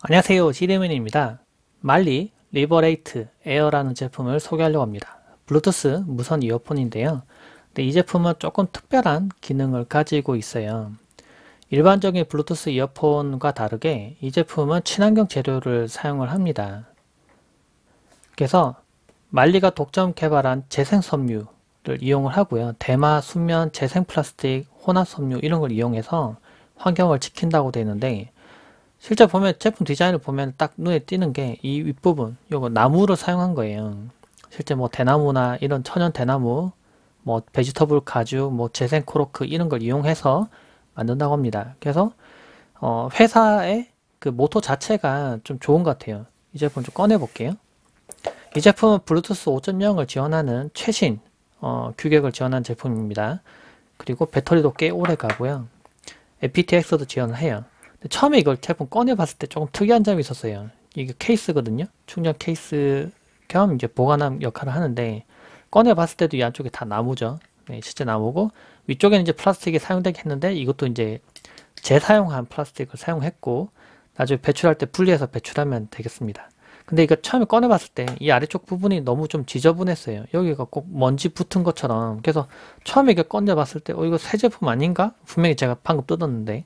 안녕하세요 시대민입니다 말리 리버레이트 에어라는 제품을 소개하려고 합니다 블루투스 무선 이어폰인데요 근데 이 제품은 조금 특별한 기능을 가지고 있어요 일반적인 블루투스 이어폰과 다르게 이 제품은 친환경 재료를 사용을 합니다 그래서 말리가 독점 개발한 재생섬유를 이용을 하고요 대마, 순면, 재생플라스틱, 혼합섬유 이런 걸 이용해서 환경을 지킨다고 되는데 실제 보면 제품 디자인을 보면 딱 눈에 띄는 게 이 윗부분 요거 나무로 사용한 거예요 실제 뭐 대나무나 이런 천연 대나무 뭐 베지터블 가죽 뭐 재생 코르크 이런 걸 이용해서 만든다고 합니다 그래서 어, 회사의 그 모토 자체가 좀 좋은 것 같아요 이 제품 좀 꺼내 볼게요 이 제품은 블루투스 5.0을 지원하는 최신 어, 규격을 지원한 제품입니다 그리고 배터리도 꽤 오래 가고요 FPTX도 지원해요 처음에 이걸 제품 꺼내봤을 때 조금 특이한 점이 있었어요. 이게 케이스거든요. 충전 케이스 겸 이제 보관함 역할을 하는데 꺼내봤을 때도 이 안쪽에 다 나무죠. 네, 실제 나무고 위쪽에는 이제 플라스틱이 사용되게 했는데 이것도 이제 재사용한 플라스틱을 사용했고 나중에 배출할 때 분리해서 배출하면 되겠습니다. 근데 이거 처음에 꺼내봤을 때 이 아래쪽 부분이 너무 좀 지저분했어요. 여기가 꼭 먼지 붙은 것처럼. 그래서 처음에 이거 꺼내봤을 때, 어, 이거 새 제품 아닌가? 분명히 제가 방금 뜯었는데.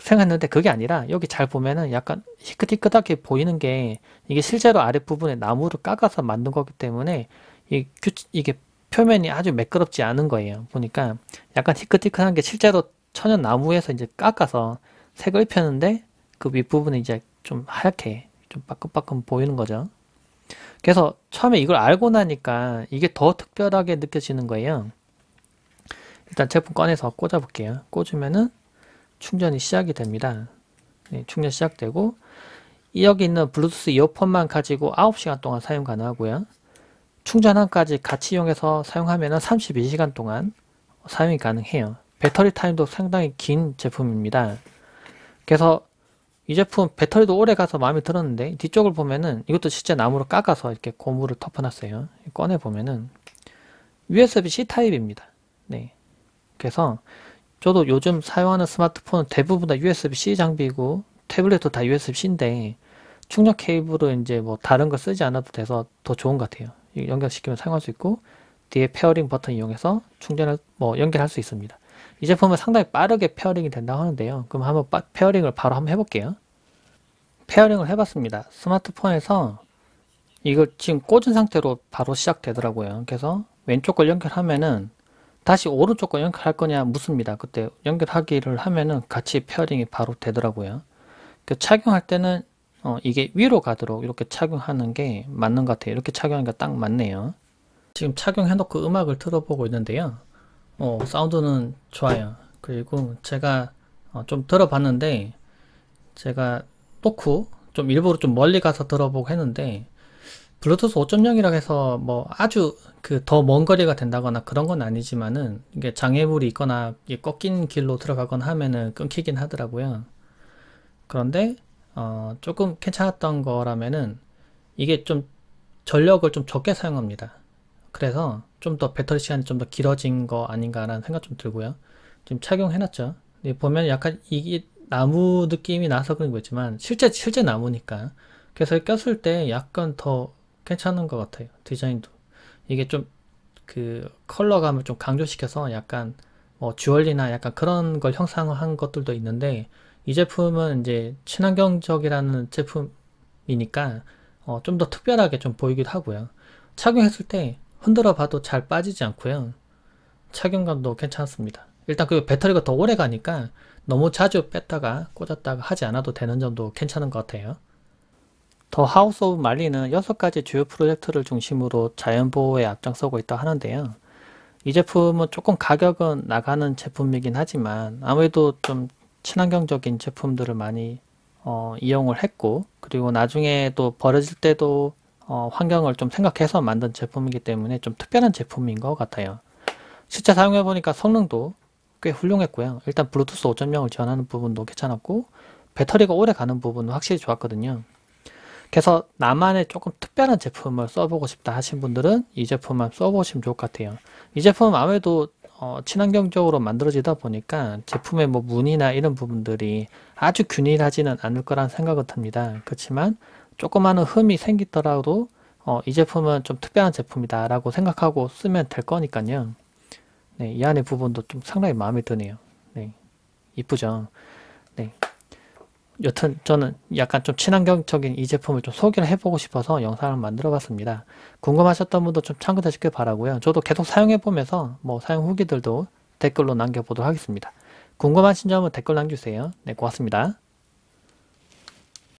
생각했는데 그게 아니라 여기 잘 보면은 약간 희끗희끗하게 보이는 게 이게 실제로 아랫부분에 나무를 깎아서 만든 거기 때문에 이 이게 표면이 아주 매끄럽지 않은 거예요. 보니까 약간 희끗희끗한 게 실제로 천연 나무에서 이제 깎아서 색을 펴는데그 윗부분이 이제 좀 하얗게 좀 빠끔빠끔 보이는 거죠. 그래서 처음에 이걸 알고 나니까 이게 더 특별하게 느껴지는 거예요. 일단 제품 꺼내서 꽂아볼게요. 꽂으면은 충전이 시작이 됩니다. 네, 예, 충전 시작되고 여기 있는 블루투스 이어폰만 가지고 9시간 동안 사용 가능하고요. 충전함까지 같이 이용해서 사용하면 32시간 동안 사용이 가능해요. 배터리 타임도 상당히 긴 제품입니다. 그래서 이 제품 배터리도 오래 가서 마음에 들었는데 뒤쪽을 보면은 이것도 진짜 나무로 깎아서 이렇게 고무를 덮어놨어요. 꺼내 보면은 USB-C 타입입니다. 네. 그래서 저도 요즘 사용하는 스마트폰은 대부분 다 USB-C 장비이고 태블릿도 다 USB-C인데 충전 케이블은 이제 뭐 다른 거 쓰지 않아도 돼서 더 좋은 것 같아요. 연결시키면 사용할 수 있고 뒤에 페어링 버튼 이용해서 충전을 뭐 연결할 수 있습니다. 이 제품은 상당히 빠르게 페어링이 된다고 하는데요. 그럼 한번 페어링을 바로 한번 해볼게요. 페어링을 해봤습니다. 스마트폰에서 이걸 지금 꽂은 상태로 바로 시작되더라고요. 그래서 왼쪽 걸 연결하면은 다시 오른쪽 거 연결할 거냐 묻습니다. 그때 연결하기를 하면은 같이 페어링이 바로 되더라고요. 그 착용할 때는 어, 이게 위로 가도록 이렇게 착용하는 게 맞는 것 같아요. 이렇게 착용하니까 딱 맞네요. 지금 착용해놓고 음악을 틀어보고 있는데요. 어, 사운드는 좋아요. 그리고 제가 어, 좀 들어봤는데 제가 놓고 좀 일부러 좀 멀리 가서 들어보고 했는데 블루투스 5.0이라 해서 뭐 아주 그 더 먼 거리가 된다거나 그런 건 아니지만은 이게 장애물이 있거나 꺾인 길로 들어가거나 하면은 끊기긴 하더라고요. 그런데 어 조금 괜찮았던 거라면은 이게 좀 전력을 좀 적게 사용합니다. 그래서 좀 더 배터리 시간이 좀 더 길어진 거 아닌가라는 생각 좀 들고요. 지금 착용해놨죠. 보면 약간 이게 나무 느낌이 나서 그런 거지만 실제 실제 나무니까. 그래서 꼈을 때 약간 더 괜찮은 것 같아요. 디자인도. 이게 좀 그 컬러감을 좀 강조시켜서 약간 뭐 주얼리나 약간 그런 걸 형상화한 것들도 있는데 이 제품은 이제 친환경적이라는 제품이니까 어 좀 더 특별하게 좀 보이기도 하고요. 착용했을 때 흔들어 봐도 잘 빠지지 않고요. 착용감도 괜찮습니다. 일단 그 배터리가 더 오래 가니까 너무 자주 뺐다가 꽂았다가 하지 않아도 되는 점도 괜찮은 것 같아요. 더 하우스 오브 말리는 6가지 주요 프로젝트를 중심으로 자연보호에 앞장서고 있다 하는데요. 이 제품은 조금 가격은 나가는 제품이긴 하지만 아무래도 좀 친환경적인 제품들을 많이 어, 이용을 했고 그리고 나중에 도 버려질 때도 어, 환경을 좀 생각해서 만든 제품이기 때문에 좀 특별한 제품인 것 같아요. 실제 사용해보니까 성능도 꽤 훌륭했고요. 일단 블루투스 5.0을 지원하는 부분도 괜찮았고 배터리가 오래 가는 부분은 확실히 좋았거든요. 그래서 나만의 조금 특별한 제품을 써보고 싶다 하신 분들은 이 제품만 써보시면 좋을 것 같아요. 이 제품은 아무래도 어, 친환경적으로 만들어지다 보니까 제품의 뭐 무늬나 이런 부분들이 아주 균일하지는 않을 거란 생각은 듭니다. 그렇지만 조그마한 흠이 생기더라도 어, 이 제품은 좀 특별한 제품이다 라고 생각하고 쓰면 될 거니까요. 네, 이 안에 부분도 좀 상당히 마음에 드네요. 네, 이쁘죠? 여튼 저는 약간 좀 친환경적인 이 제품을 좀 소개를 해보고 싶어서 영상을 만들어 봤습니다. 궁금하셨던 분도 좀 참고되시길 바라고요. 저도 계속 사용해보면서 뭐 사용 후기들도 댓글로 남겨보도록 하겠습니다. 궁금하신 점은 댓글 남겨주세요. 네, 고맙습니다.